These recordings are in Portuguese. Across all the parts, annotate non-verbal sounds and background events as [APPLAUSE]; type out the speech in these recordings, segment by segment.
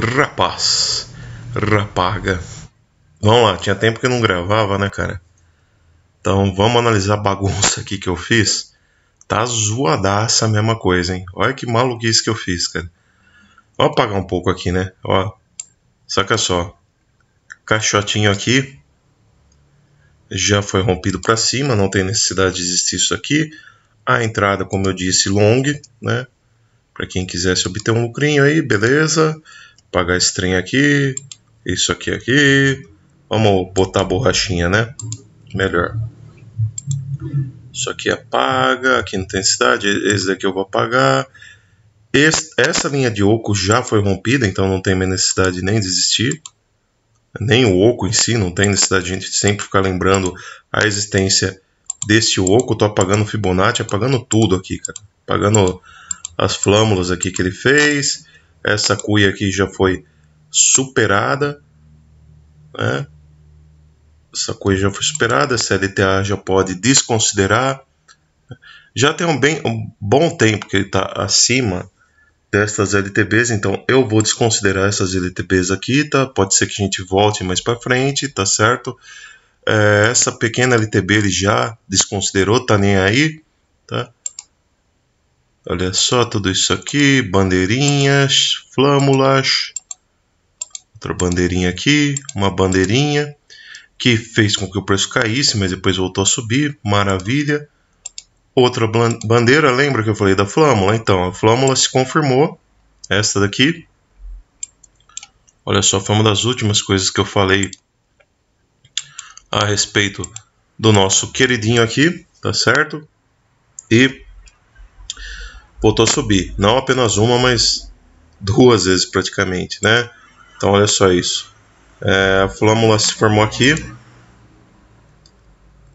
Rapaz, rapaga. Vamos lá, tinha tempo que eu não gravava, né, cara? Então vamos analisar a bagunça aqui que eu fiz. Tá zoadaça a mesma coisa, hein? Olha que maluquice que eu fiz, cara. Vou apagar um pouco aqui, né? Ó, saca só. Caixotinho aqui. Já foi rompido para cima, não tem necessidade de existir isso aqui. A entrada, como eu disse, long, né? Para quem quisesse obter um lucrinho aí, beleza. Beleza apagar esse trem aqui, isso aqui aqui. Vamos botar a borrachinha, né? Melhor. Isso aqui apaga, aqui intensidade, esse daqui eu vou apagar. Esse, essa linha de oco já foi rompida, então não tem necessidade nem de existir. Nem o oco em si, não tem necessidade de a gente sempre ficar lembrando a existência desse oco. Estou apagando Fibonacci, apagando tudo aqui, cara. Apagando as flâmulas aqui que ele fez. Essa cuia aqui já foi superada, né? Essa cuia já foi superada, a LTA já pode desconsiderar. Já tem um, bem, um bom tempo que ele está acima destas LTBs, então eu vou desconsiderar essas LTBs aqui, tá? Pode ser que a gente volte mais para frente, tá certo? É, essa pequena LTB ele já desconsiderou, tá nem aí, tá? Olha só tudo isso aqui, bandeirinhas, flâmulas, outra bandeirinha aqui, uma bandeirinha que fez com que o preço caísse, mas depois voltou a subir, maravilha. Outra bandeira, lembra que eu falei da flâmula? Então, a flâmula se confirmou, esta daqui. Olha só, foi uma das últimas coisas que eu falei a respeito do nosso queridinho aqui, tá certo? E voltou a subir. Não apenas uma, mas duas vezes praticamente, né? Então olha só isso. É, a flâmula se formou aqui,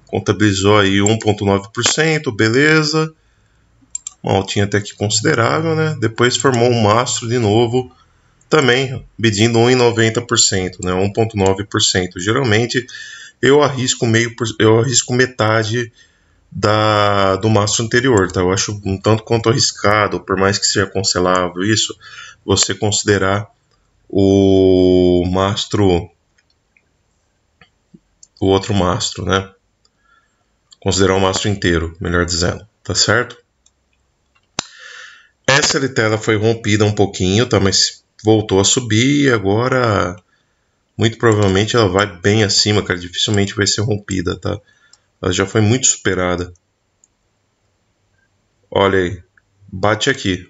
contabilizou aí 1,9%, beleza. Uma altinha até que considerável, né? Depois formou um mastro de novo, também medindo 1,90%, né? 1,9%. Geralmente eu arrisco meio, por... eu arrisco metade da, do mastro anterior, tá? Eu acho um tanto quanto arriscado, por mais que seja cancelável isso, você considerar o mastro o outro mastro, né? Considerar o mastro inteiro, melhor dizendo, tá certo? Essa litela foi rompida um pouquinho, tá? Mas voltou a subir e agora muito provavelmente ela vai bem acima, cara. Dificilmente vai ser rompida, tá? Ela já foi muito superada. Olha aí. Bate aqui.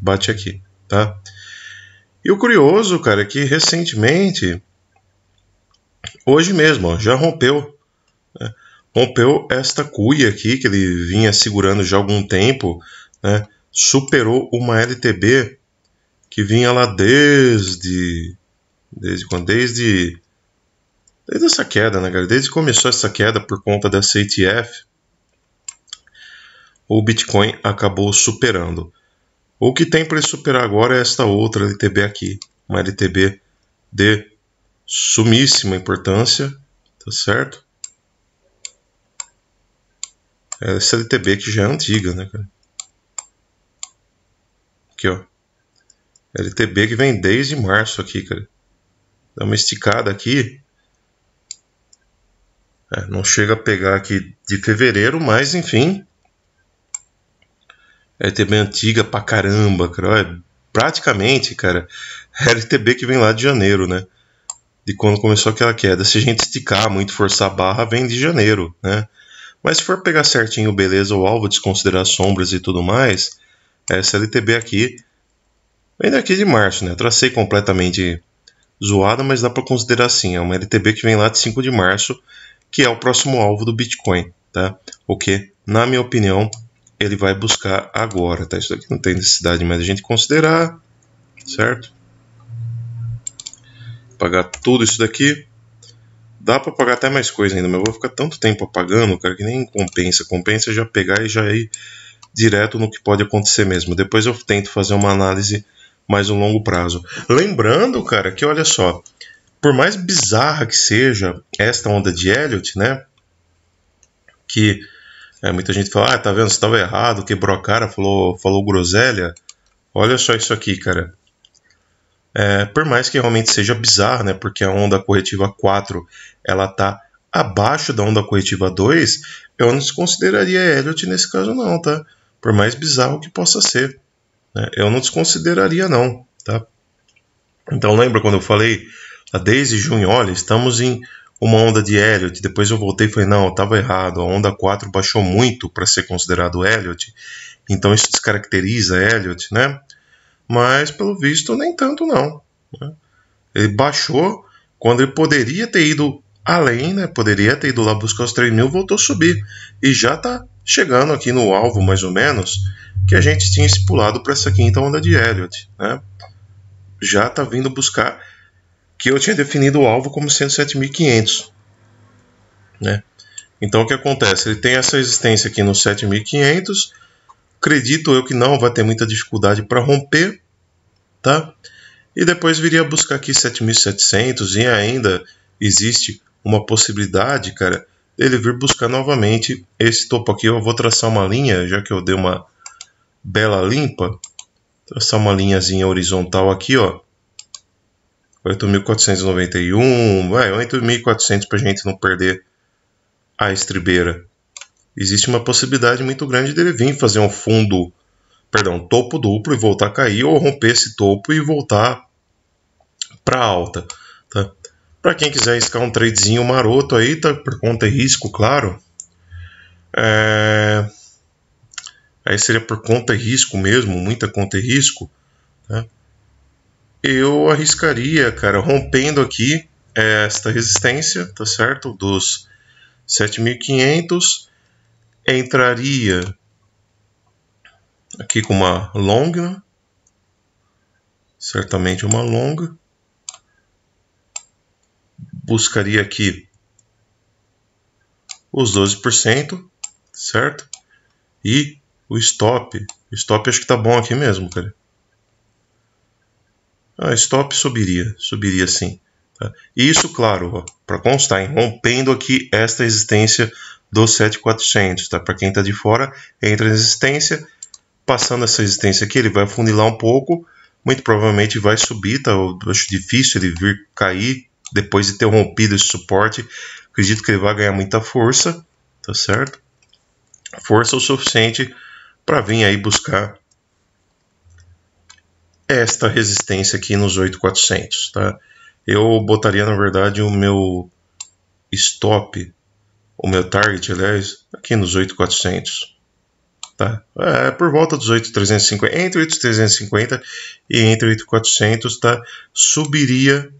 Bate aqui, tá? E o curioso, cara, é que recentemente, hoje mesmo, ó, já rompeu. Né? Rompeu esta cuia aqui que ele vinha segurando já há algum tempo, né? Superou uma LTB que vinha lá desde desde quando? Desde Desde essa queda, né, galera? Desde que começou essa queda por conta dessa ETF, o Bitcoin acabou superando. O que tem para ele superar agora é esta outra LTB aqui, uma LTB de sumíssima importância, tá certo? É essa LTB que já é antiga, né, cara? Aqui, ó. LTB que vem desde março aqui, cara. Dá uma esticada aqui, é, não chega a pegar aqui de fevereiro, mas enfim. RTB é antiga pra caramba, cara. É praticamente, cara, é RTB que vem lá de janeiro, né? De quando começou aquela queda. Se a gente esticar muito, forçar a barra, vem de janeiro, né? Mas se for pegar certinho, beleza, o alvo, desconsiderar sombras e tudo mais, essa LTB aqui vem daqui de março, né? Tracei completamente zoada, mas dá para considerar assim, é uma LTB que vem lá de 5 de março que é o próximo alvo do Bitcoin, tá? O que, na minha opinião, ele vai buscar agora, tá? Isso aqui não tem necessidade mais a gente considerar, certo? Pagar tudo isso daqui. Dá para pagar até mais coisa ainda, mas eu vou ficar tanto tempo apagando, cara, que nem compensa. Compensa já pegar e já ir direto no que pode acontecer mesmo. Depois eu tento fazer uma análise mais a longo prazo. Lembrando, cara, que olha só, por mais bizarra que seja esta onda de Elliot, né? Que é, muita gente fala, ah, tá vendo, você estava errado, quebrou a cara, falou, falou groselha. Olha só isso aqui, cara. É, por mais que realmente seja bizarro, né? Porque a onda corretiva 4 ela tá abaixo da onda corretiva 2, eu não desconsideraria Elliot nesse caso, não, tá? Por mais bizarro que possa ser. Né? Eu não desconsideraria, não, tá? Então lembra quando eu falei Desde Junho, olha, estamos em uma onda de Elliot. Depois eu voltei e falei, não, estava errado. A onda 4 baixou muito para ser considerado Elliot. Então isso descaracteriza Elliot, né? Mas pelo visto nem tanto não. Né? Ele baixou quando ele poderia ter ido além, né? Poderia ter ido lá buscar os 3 mil, voltou a subir. E já está chegando aqui no alvo, mais ou menos, que a gente tinha pulado para essa quinta onda de Elliot, né? Já está vindo buscar que eu tinha definido o alvo como 107.500. Né? Então o que acontece? Ele tem essa resistência aqui no 7500. Acredito eu que não vai ter muita dificuldade para romper, tá? E depois viria buscar aqui 7700 e ainda existe uma possibilidade, cara, ele vir buscar novamente esse topo aqui. Eu vou traçar uma linha, já que eu dei uma bela limpa, traçar uma linhazinha horizontal aqui, ó. 8.491, vai, 8.400 para a gente não perder a estribeira. Existe uma possibilidade muito grande dele vir fazer um fundo, perdão, topo duplo e voltar a cair, ou romper esse topo e voltar para alta. Tá? Para quem quiser escar um tradezinho maroto aí, tá, por conta e risco, claro. É... Aí seria por conta e risco mesmo, muita conta e risco. Tá? eu arriscaria, cara, rompendo aqui é, esta resistência, tá certo? Dos 7500, entraria aqui com uma longa, certamente uma longa, buscaria aqui os 12%, certo? E o stop, o stop acho que tá bom aqui mesmo, cara. Ah, stop subiria, subiria sim. Tá? Isso, claro, para constar, hein? rompendo aqui esta resistência do 7400. Tá? Para quem está de fora, entra em resistência, passando essa resistência aqui, ele vai afunilar um pouco, muito provavelmente vai subir, tá? Eu acho difícil ele vir cair depois de ter rompido esse suporte. Acredito que ele vai ganhar muita força, tá certo? Força o suficiente para vir aí buscar esta resistência aqui nos 8400, tá? Eu botaria, na verdade, o meu stop, o meu target, aliás, aqui nos 8400, tá? É por volta dos 8350, entre 8350 e entre 8400, tá? Subiria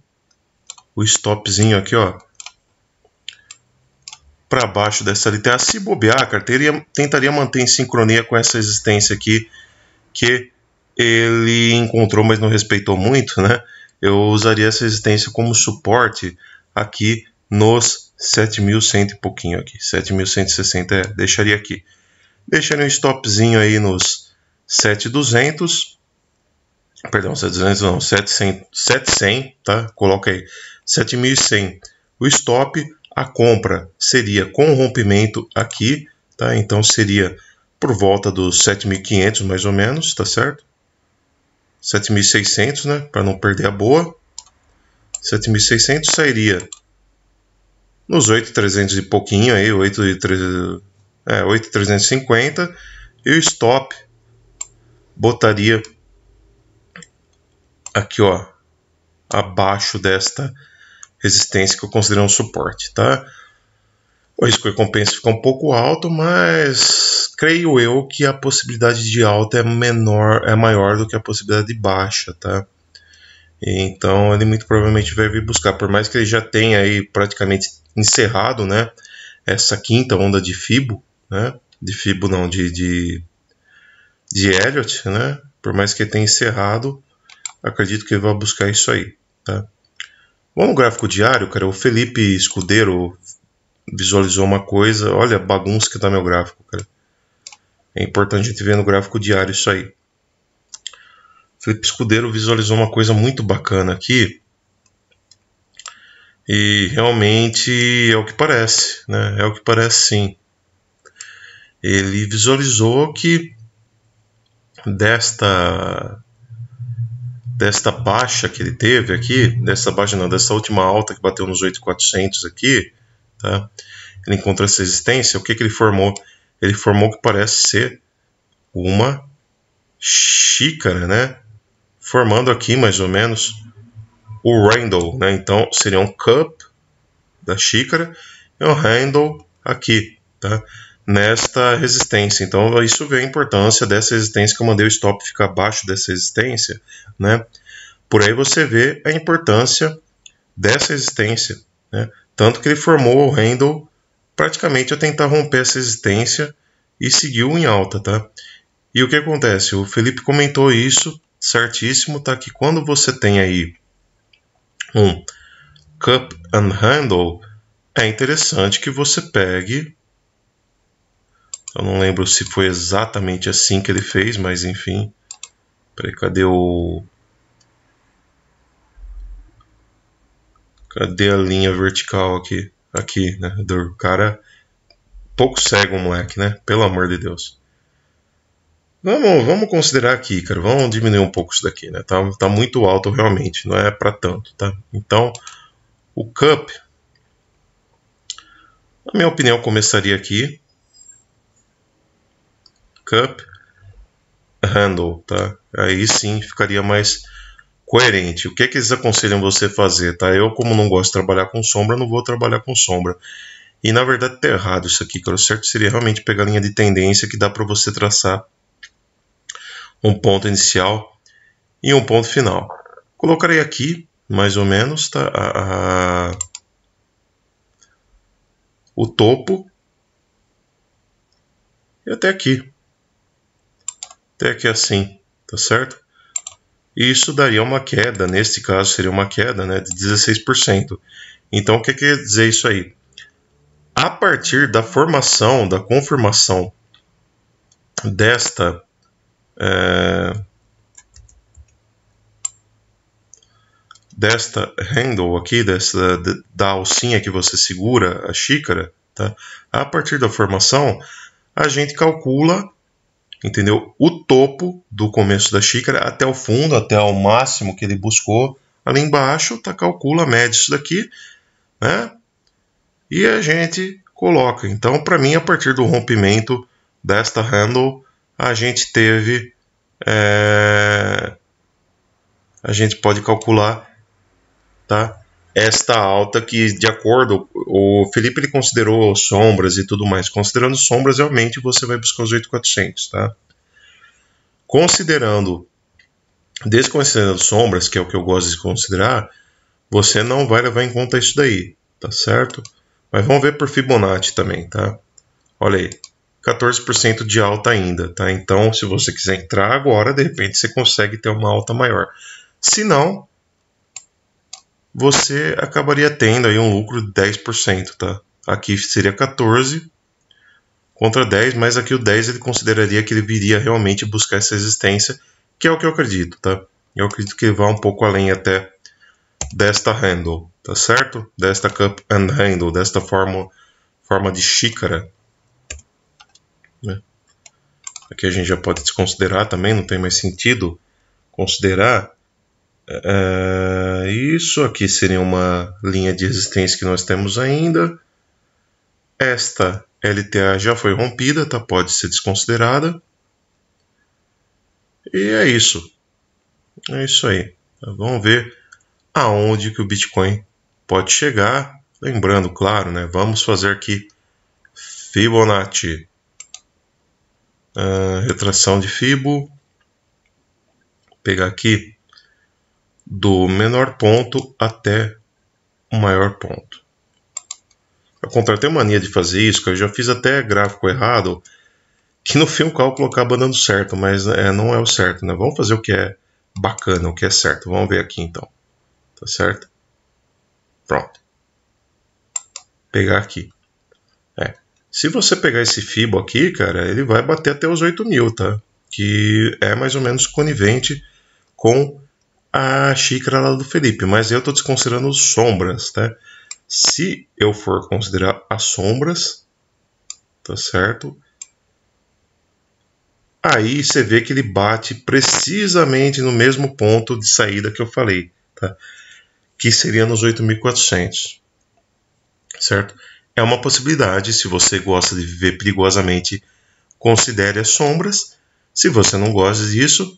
o stopzinho aqui, ó, para baixo dessa LTA. Tá, se bobear, a carteira tentaria manter em sincronia com essa resistência aqui, que ele encontrou, mas não respeitou muito, né? Eu usaria essa resistência como suporte aqui nos 7.100 e pouquinho aqui. 7.160 é, deixaria aqui. Deixaria um stopzinho aí nos 7.200. Perdão, 7.200 não, 700, 700, tá? Coloca aí. 7.100. O stop, a compra seria com rompimento aqui, tá? Então seria por volta dos 7.500 mais ou menos, tá certo? 7.600, né, para não perder a boa. 7.600 sairia nos 8.300 e pouquinho aí, 8.350. É, e o stop botaria aqui, ó, abaixo desta resistência que eu considero um suporte, tá? O risco recompensa fica um pouco alto, mas creio eu que a possibilidade de alta é menor, é maior do que a possibilidade de baixa, tá? Então ele muito provavelmente vai vir buscar, por mais que ele já tenha aí praticamente encerrado, né? Essa quinta onda de Fibo, né? De Fibo não, de, de, de Elliot, né? Por mais que ele tenha encerrado, acredito que ele vai buscar isso aí, tá? vamos no gráfico diário, cara, o Felipe Escudeiro visualizou uma coisa, olha a bagunça que tá meu gráfico, cara. É importante a gente ver no gráfico diário isso aí. Felipe Escudeiro visualizou uma coisa muito bacana aqui. E realmente é o que parece, né? É o que parece sim. Ele visualizou que desta desta baixa que ele teve aqui, dessa baixa não, dessa última alta que bateu nos 8400 aqui, tá? Ele encontrou essa resistência, o que que ele formou? ele formou o que parece ser uma xícara, né? Formando aqui mais ou menos o handle, né? Então seria um cup da xícara e um handle aqui, tá? Nesta resistência. Então isso vê a importância dessa resistência que eu mandei o stop ficar abaixo dessa resistência, né? Por aí você vê a importância dessa resistência, né? Tanto que ele formou o handle praticamente eu tentar romper essa existência e seguiu em alta, tá? E o que acontece? O Felipe comentou isso, certíssimo, tá? Que quando você tem aí um cup and handle, é interessante que você pegue. Eu não lembro se foi exatamente assim que ele fez, mas enfim. Peraí, cadê o. Cadê a linha vertical aqui? aqui, né? Do cara pouco cego, moleque, né? Pelo amor de Deus. Vamos, vamos considerar aqui, cara. Vamos diminuir um pouco isso daqui, né? Tá, tá muito alto realmente, não é para tanto, tá? Então, o cup, na minha opinião, começaria aqui. Cup handle, tá? Aí sim ficaria mais coerente. O que, que eles aconselham você fazer, tá? Eu, como não gosto de trabalhar com sombra, não vou trabalhar com sombra. E na verdade tá errado isso aqui, cara. O certo seria realmente pegar a linha de tendência que dá para você traçar um ponto inicial e um ponto final. Colocarei aqui, mais ou menos, tá? A, a... o topo e até aqui. Até aqui assim, tá certo? e isso daria uma queda, neste caso seria uma queda né, de 16%. Então, o que quer dizer isso aí? A partir da formação, da confirmação desta. É, desta handle aqui, dessa, da alcinha que você segura a xícara, tá? a partir da formação, a gente calcula entendeu? O topo do começo da xícara até o fundo, até o máximo que ele buscou. Ali embaixo, tá, calcula, mede isso daqui, né? E a gente coloca. Então, para mim, a partir do rompimento desta handle, a gente teve... É... A gente pode calcular, tá? esta alta que, de acordo, o Felipe ele considerou sombras e tudo mais. Considerando sombras, realmente você vai buscar os 8400, tá? Considerando, desconsiderando sombras, que é o que eu gosto de considerar, você não vai levar em conta isso daí, tá certo? Mas vamos ver por Fibonacci também, tá? Olha aí, 14% de alta ainda, tá? Então, se você quiser entrar agora, de repente você consegue ter uma alta maior. Se não, você acabaria tendo aí um lucro de 10%, tá? Aqui seria 14 contra 10, mas aqui o 10 ele consideraria que ele viria realmente buscar essa resistência, que é o que eu acredito, tá? Eu acredito que ele vá um pouco além até desta handle, tá certo? Desta cup and handle, desta forma, forma de xícara. Né? Aqui a gente já pode desconsiderar também, não tem mais sentido considerar Uh, isso aqui seria uma linha de resistência que nós temos ainda. Esta LTA já foi rompida, tá? pode ser desconsiderada. E é isso. É isso aí. Vamos ver aonde que o Bitcoin pode chegar. Lembrando, claro, né? vamos fazer aqui Fibonacci. Uh, retração de Fibo. Vou pegar aqui do menor ponto até o maior ponto. Eu contratei mania de fazer isso, que eu já fiz até gráfico errado, que no fim o cálculo acaba dando certo, mas é, não é o certo, né? Vamos fazer o que é bacana, o que é certo. Vamos ver aqui então. Tá certo? Pronto. Pegar aqui. É. Se você pegar esse fibo aqui, cara, ele vai bater até os 8000, tá? Que é mais ou menos conivente com a xícara lá do Felipe, mas eu estou desconsiderando sombras, né? Se eu for considerar as sombras, tá certo? Aí você vê que ele bate precisamente no mesmo ponto de saída que eu falei, tá? Que seria nos 8.400, certo? É uma possibilidade, se você gosta de viver perigosamente, considere as sombras. Se você não gosta disso,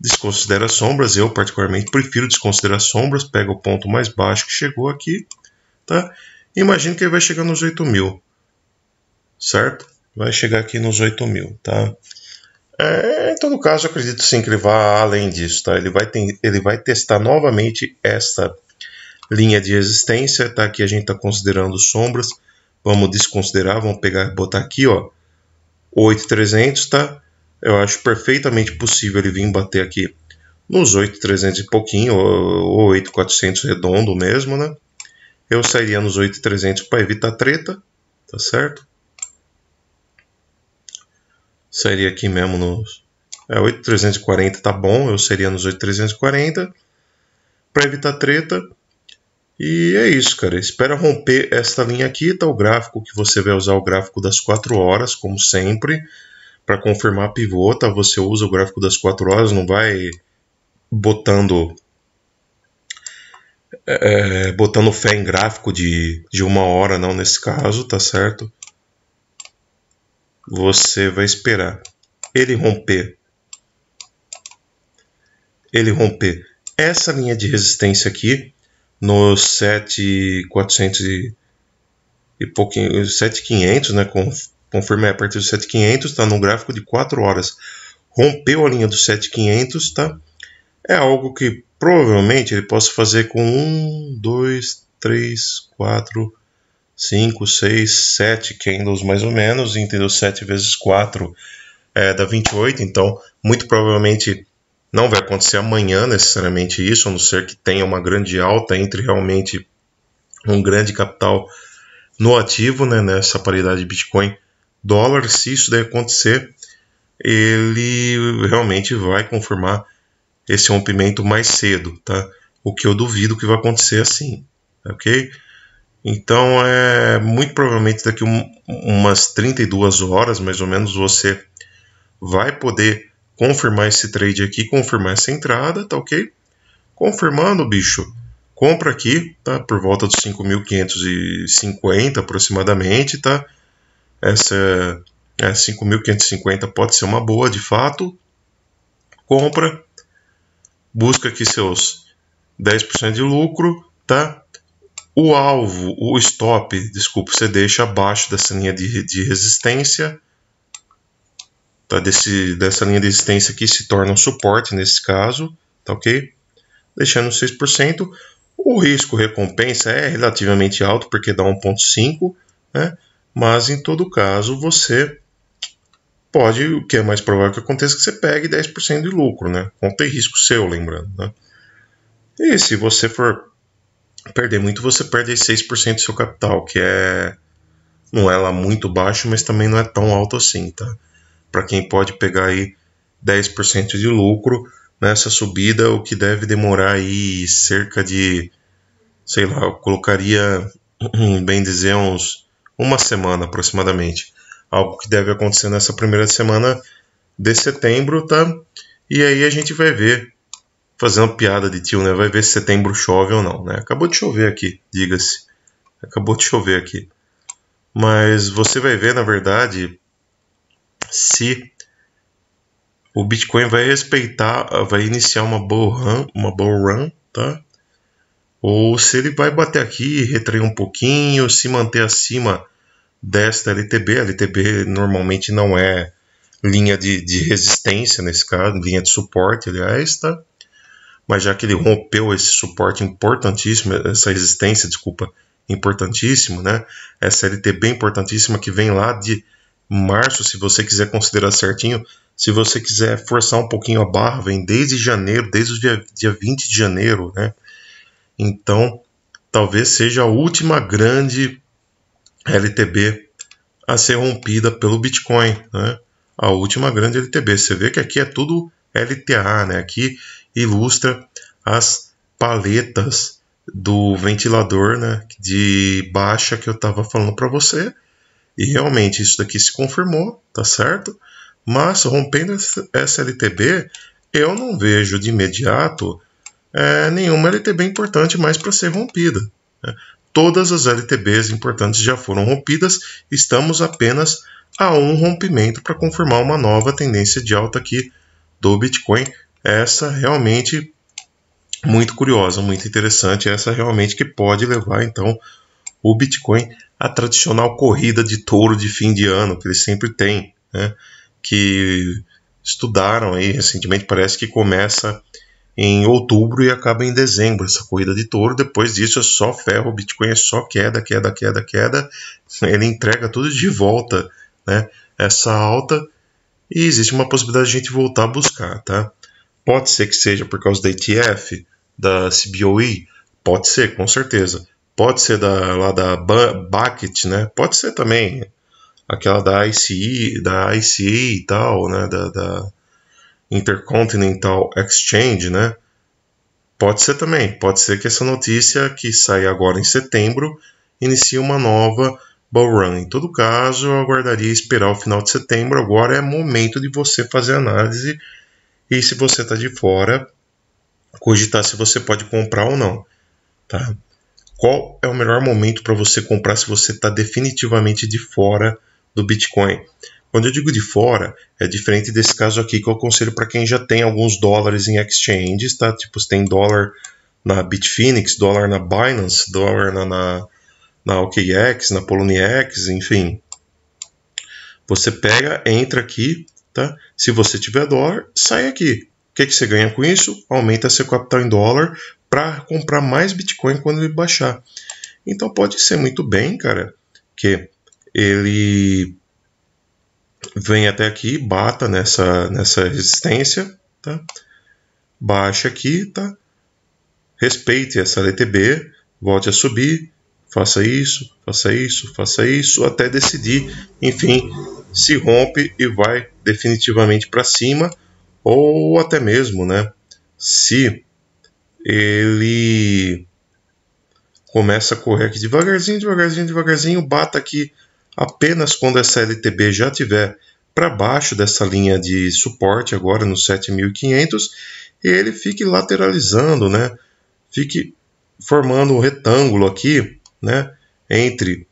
desconsidera sombras. Eu, particularmente, prefiro desconsiderar sombras. Pega o ponto mais baixo que chegou aqui, tá? Imagino que ele vai chegar nos 8 mil, certo? Vai chegar aqui nos 8 mil, tá? É, em todo caso, acredito sim que ele vá além disso, tá? Ele vai, ter, ele vai testar novamente esta linha de resistência, tá? Aqui a gente está considerando sombras. Vamos desconsiderar, vamos pegar, botar aqui, ó, 8.300, tá? Eu acho perfeitamente possível ele vir bater aqui nos 8,300 e pouquinho, ou 8,400 redondo mesmo, né? Eu sairia nos 8,300 para evitar treta, tá certo? Sairia aqui mesmo nos... É, 8,340 tá bom, eu seria nos 8,340 para evitar treta. E é isso, cara. Espera romper esta linha aqui, tá o gráfico que você vai usar, o gráfico das 4 horas, como sempre para confirmar a pivota, tá? você usa o gráfico das 4 horas, não vai botando é, é, botando fé em gráfico de, de uma hora, não nesse caso, tá certo? Você vai esperar ele romper. Ele romper essa linha de resistência aqui nos 7400 e, e pouquinho, 7500, né, com Confirmei a partir dos 7500, está no gráfico de 4 horas. Rompeu a linha dos 7500, tá? É algo que provavelmente ele possa fazer com 1, 2, 3, 4, 5, 6, 7 candles mais ou menos, entendeu? 7 vezes 4 é, dá 28, então muito provavelmente não vai acontecer amanhã necessariamente isso, a não ser que tenha uma grande alta entre realmente um grande capital no ativo, né, nessa paridade Bitcoin dólar, se isso der acontecer, ele realmente vai confirmar esse rompimento mais cedo, tá? O que eu duvido que vai acontecer assim, ok? Então, é muito provavelmente daqui um, umas 32 horas, mais ou menos, você vai poder confirmar esse trade aqui, confirmar essa entrada, tá ok? Confirmando, bicho, compra aqui, tá? Por volta dos 5.550 aproximadamente, tá? essa é, né, 5.550 pode ser uma boa de fato. Compra, busca aqui seus 10% de lucro, tá? O alvo, o stop, desculpa, você deixa abaixo dessa linha de, de resistência, tá? Desse, dessa linha de resistência que se torna um suporte nesse caso, tá ok? Deixando 6%. O risco recompensa é relativamente alto, porque dá 1,5, né? mas em todo caso você pode, o que é mais provável que aconteça, é que você pegue 10% de lucro, né? Conta e risco seu, lembrando, né? E se você for perder muito, você perde 6% do seu capital, que é não é lá muito baixo, mas também não é tão alto assim, tá? Para quem pode pegar aí 10% de lucro nessa subida, o que deve demorar aí cerca de, sei lá, eu colocaria, [CLEARS THROAT] bem dizer, uns uma semana aproximadamente. Algo que deve acontecer nessa primeira semana de setembro, tá? E aí a gente vai ver, fazendo piada de tio, né? Vai ver se setembro chove ou não, né? Acabou de chover aqui, diga-se. Acabou de chover aqui. Mas você vai ver, na verdade, se o Bitcoin vai respeitar, vai iniciar uma bull run, uma bull run, tá? ou se ele vai bater aqui, retrair um pouquinho, se manter acima desta LTB. A LTB normalmente não é linha de, de resistência nesse caso, linha de suporte, aliás, tá? Mas já que ele rompeu esse suporte importantíssimo, essa resistência, desculpa, importantíssimo, né? Essa LTB importantíssima que vem lá de março, se você quiser considerar certinho, se você quiser forçar um pouquinho a barra, vem desde janeiro, desde o dia, dia 20 de janeiro, né? Então, talvez seja a última grande LTB a ser rompida pelo Bitcoin, né? A última grande LTB. Você vê que aqui é tudo LTA, né? Aqui ilustra as paletas do ventilador, né? De baixa que eu estava falando para você. E realmente isso daqui se confirmou, tá certo? Mas rompendo essa LTB, eu não vejo de imediato é, nenhuma LTB é importante mais para ser rompida. Né? Todas as LTBs importantes já foram rompidas, estamos apenas a um rompimento para confirmar uma nova tendência de alta aqui do Bitcoin. Essa realmente muito curiosa, muito interessante, essa realmente que pode levar então o Bitcoin à tradicional corrida de touro de fim de ano que ele sempre tem, né? que estudaram aí recentemente, parece que começa em outubro e acaba em dezembro essa corrida de touro. Depois disso é só ferro, o Bitcoin é só queda, queda, queda, queda. Ele entrega tudo de volta, né? Essa alta e existe uma possibilidade de a gente voltar a buscar, tá? Pode ser que seja por causa da ETF, da CBOE, pode ser, com certeza. Pode ser da, lá da Bucket, né? Pode ser também aquela da ICI, da ICE e tal, né? Da, da Intercontinental Exchange, né? Pode ser também, pode ser que essa notícia que sai agora em setembro inicie uma nova bull run. Em todo caso, eu aguardaria esperar o final de setembro. Agora é momento de você fazer análise e se você está de fora, cogitar se você pode comprar ou não, tá? Qual é o melhor momento para você comprar se você está definitivamente de fora do Bitcoin? Quando eu digo de fora, é diferente desse caso aqui que eu aconselho para quem já tem alguns dólares em exchanges, tá? Tipo, você tem dólar na Bitfinex, dólar na Binance, dólar na, na, na OKX, na Poloniex, enfim. Você pega, entra aqui, tá? Se você tiver dólar, sai aqui. O que, que você ganha com isso? Aumenta seu capital em dólar para comprar mais Bitcoin quando ele baixar. Então pode ser muito bem, cara, que ele vem até aqui, bata nessa, nessa resistência, tá? baixa aqui, tá? respeite essa B, volte a subir, faça isso, faça isso, faça isso, até decidir, enfim, se rompe e vai definitivamente para cima, ou até mesmo, né? Se ele começa a correr aqui devagarzinho, devagarzinho, devagarzinho, bata aqui apenas quando essa LTB já tiver para baixo dessa linha de suporte agora no 7500, ele fique lateralizando, né? Fique formando um retângulo aqui, né, entre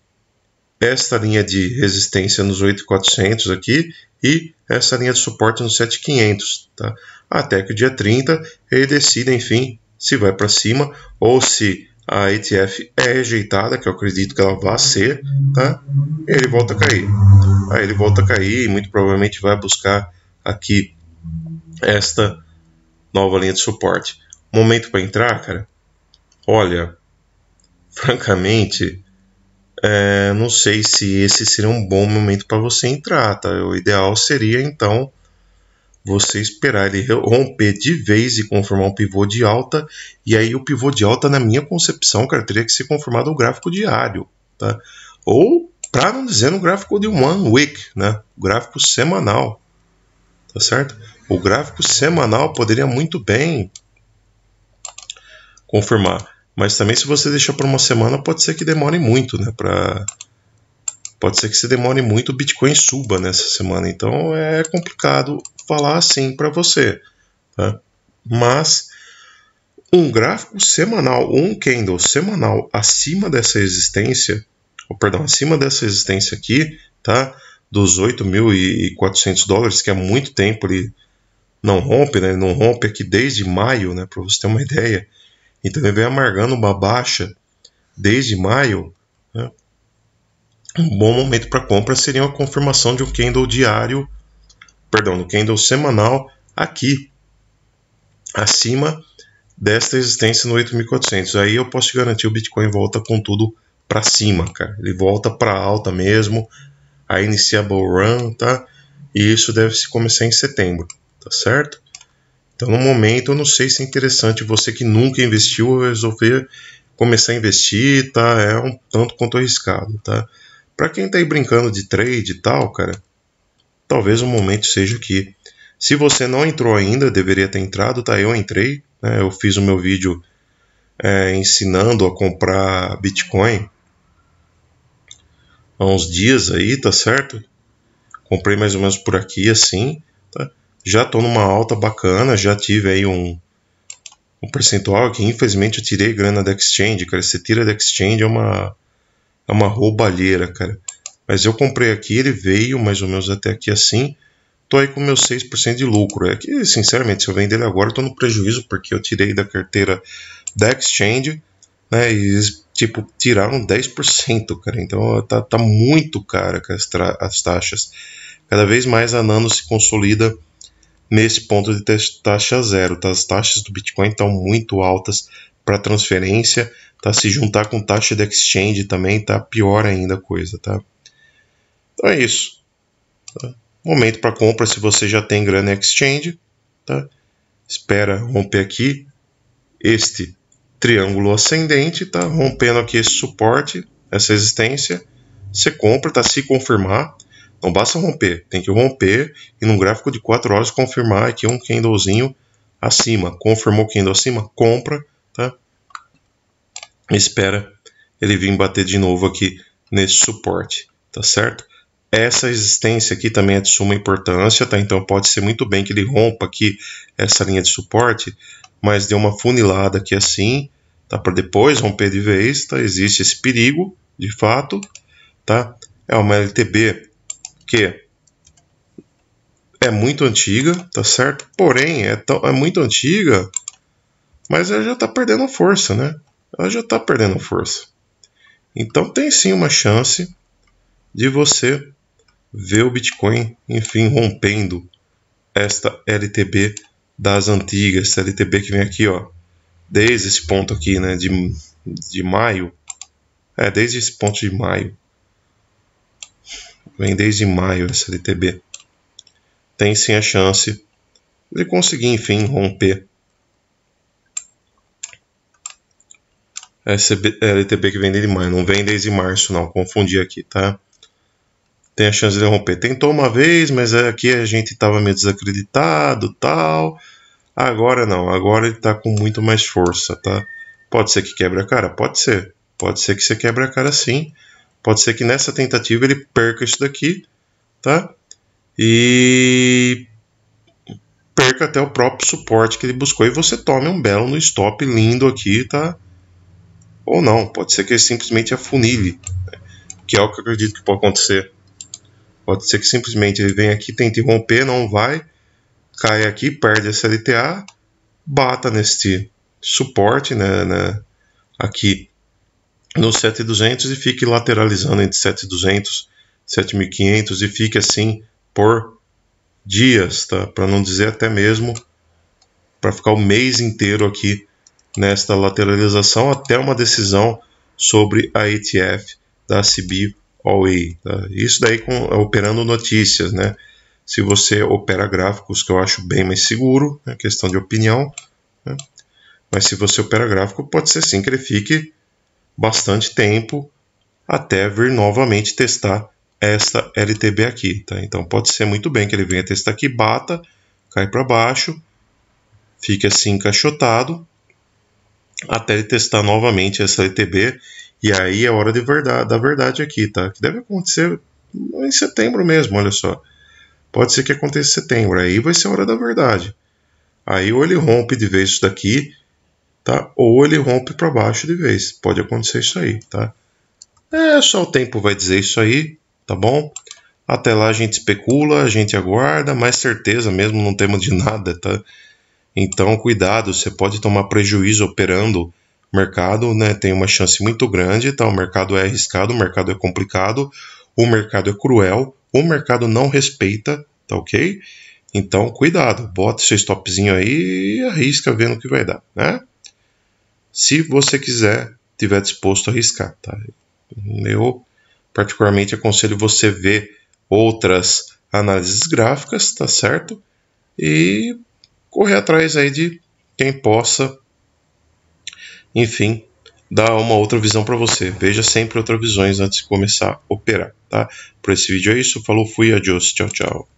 esta linha de resistência nos 8400 aqui e essa linha de suporte nos 7500, tá? Até que o dia 30 ele decida, enfim, se vai para cima ou se a ETF é rejeitada, que eu acredito que ela vá ser, tá? ele volta a cair. Aí ele volta a cair e muito provavelmente vai buscar aqui esta nova linha de suporte. Momento para entrar, cara? Olha, francamente, é, não sei se esse seria um bom momento para você entrar, tá? O ideal seria então você esperar ele romper de vez e conformar um pivô de alta, e aí o pivô de alta, na minha concepção, cara, teria que ser conformado um gráfico diário, tá? Ou, para não dizer, no gráfico de one week, né? O gráfico semanal, tá certo? O gráfico semanal poderia muito bem confirmar, mas também se você deixar para uma semana, pode ser que demore muito, né, para pode ser que se demore muito o Bitcoin suba nessa semana. Então é complicado falar assim para você. Tá? Mas um gráfico semanal, um candle semanal acima dessa existência, ou, perdão, acima dessa existência aqui, tá? Dos 8.400 dólares, que há muito tempo ele não rompe, né? Ele não rompe aqui desde maio, né? Para você ter uma ideia. Então ele vem amargando uma baixa desde maio, né? um bom momento para compra seria uma confirmação de um candle diário, perdão, do candle semanal aqui, acima desta resistência no 8.400. Aí eu posso te garantir o Bitcoin volta com tudo para cima, cara. Ele volta para alta mesmo, aí inicia a bull run, tá? E isso deve se começar em setembro, tá certo? Então, no momento, eu não sei se é interessante você que nunca investiu resolver começar a investir, tá? É um tanto quanto arriscado, tá? Para quem está aí brincando de trade e tal, cara, talvez o momento seja que, Se você não entrou ainda, deveria ter entrado, tá? Eu entrei, né? eu fiz o meu vídeo é, ensinando a comprar Bitcoin há uns dias aí, tá certo? Comprei mais ou menos por aqui assim, tá? Já estou numa alta bacana, já tive aí um, um percentual que infelizmente eu tirei grana da exchange, cara. Você tira da exchange é uma é uma roubalheira, cara. Mas eu comprei aqui, ele veio mais ou menos até aqui assim. Tô aí com meus 6% de lucro. É que, sinceramente, se eu vender ele agora, eu tô no prejuízo, porque eu tirei da carteira da Exchange, né? E eles, tipo, tiraram 10%, cara. Então tá, tá muito cara com as, as taxas. Cada vez mais a Nano se consolida nesse ponto de taxa zero. Tá? As taxas do Bitcoin estão muito altas para transferência, Tá? Se juntar com taxa de exchange também, tá pior ainda a coisa, tá? Então é isso. Tá? Momento para compra se você já tem grana em exchange, tá? Espera romper aqui este triângulo ascendente, tá? Rompendo aqui esse suporte, essa resistência, você compra, tá? Se confirmar, não basta romper, tem que romper e num gráfico de 4 horas confirmar aqui um candlezinho acima. Confirmou o candle acima, compra, tá? espera ele vir bater de novo aqui nesse suporte, tá certo? Essa resistência aqui também é de suma importância, tá? Então pode ser muito bem que ele rompa aqui essa linha de suporte, mas dê uma funilada aqui assim, tá? Para depois romper de vez, tá? Existe esse perigo, de fato, tá? É uma LTB que é muito antiga, tá certo? Porém, é, tão, é muito antiga, mas ela já está perdendo força, né? ela já está perdendo força. Então tem sim uma chance de você ver o Bitcoin, enfim, rompendo esta LTB das antigas, esta LTB que vem aqui, ó, desde esse ponto aqui, né, de, de maio, é, desde esse ponto de maio, vem desde maio essa LTB, tem sim a chance de conseguir, enfim, romper LTB que vem desde maio, não vem desde março não, confundi aqui, tá? Tem a chance de romper. Tentou uma vez, mas é aqui a gente estava meio desacreditado, tal. Agora não, agora ele está com muito mais força, tá? Pode ser que quebre a cara? Pode ser. Pode ser que você quebre a cara sim. Pode ser que nessa tentativa ele perca isso daqui, tá? E perca até o próprio suporte que ele buscou e você tome um belo no stop lindo aqui, tá? Ou não, pode ser que ele simplesmente afunile, né? que é o que eu acredito que pode acontecer. Pode ser que simplesmente ele venha aqui, tente romper, não vai, cai aqui, perde essa LTA, bata neste suporte, né, né aqui no 7200 e fique lateralizando entre 7200 7500 e fique assim por dias, tá? Para não dizer até mesmo para ficar o mês inteiro aqui nesta lateralização até uma decisão sobre a ETF da CBOE. Tá? Isso daí com, operando notícias, né? Se você opera gráficos, que eu acho bem mais seguro, é né? questão de opinião, né? mas se você opera gráfico, pode ser sim que ele fique bastante tempo até vir novamente testar esta LTB aqui. Tá? Então pode ser muito bem que ele venha testar aqui, bata, cai para baixo, fique assim encaixotado, até ele testar novamente essa ETB. E aí é hora de verdade, da verdade aqui, tá? Que deve acontecer em setembro mesmo, olha só. Pode ser que aconteça em setembro, aí vai ser a hora da verdade. Aí ou ele rompe de vez isso daqui, tá? Ou ele rompe para baixo de vez. Pode acontecer isso aí, tá? É, só o tempo vai dizer isso aí, tá bom? Até lá a gente especula, a gente aguarda, mais certeza mesmo não temos de nada, tá? Então, cuidado, você pode tomar prejuízo operando mercado, né? Tem uma chance muito grande, tá o mercado é arriscado, o mercado é complicado, o mercado é cruel, o mercado não respeita, tá ok? Então, cuidado, bota seu stopzinho aí e arrisca vendo o que vai dar, né? Se você quiser, tiver disposto a arriscar, tá? Eu particularmente aconselho você ver outras análises gráficas, tá certo? E correr atrás aí de quem possa, enfim, dar uma outra visão para você. Veja sempre outras visões antes de começar a operar, tá? Por esse vídeo é isso. Falou, fui, adiós, tchau, tchau.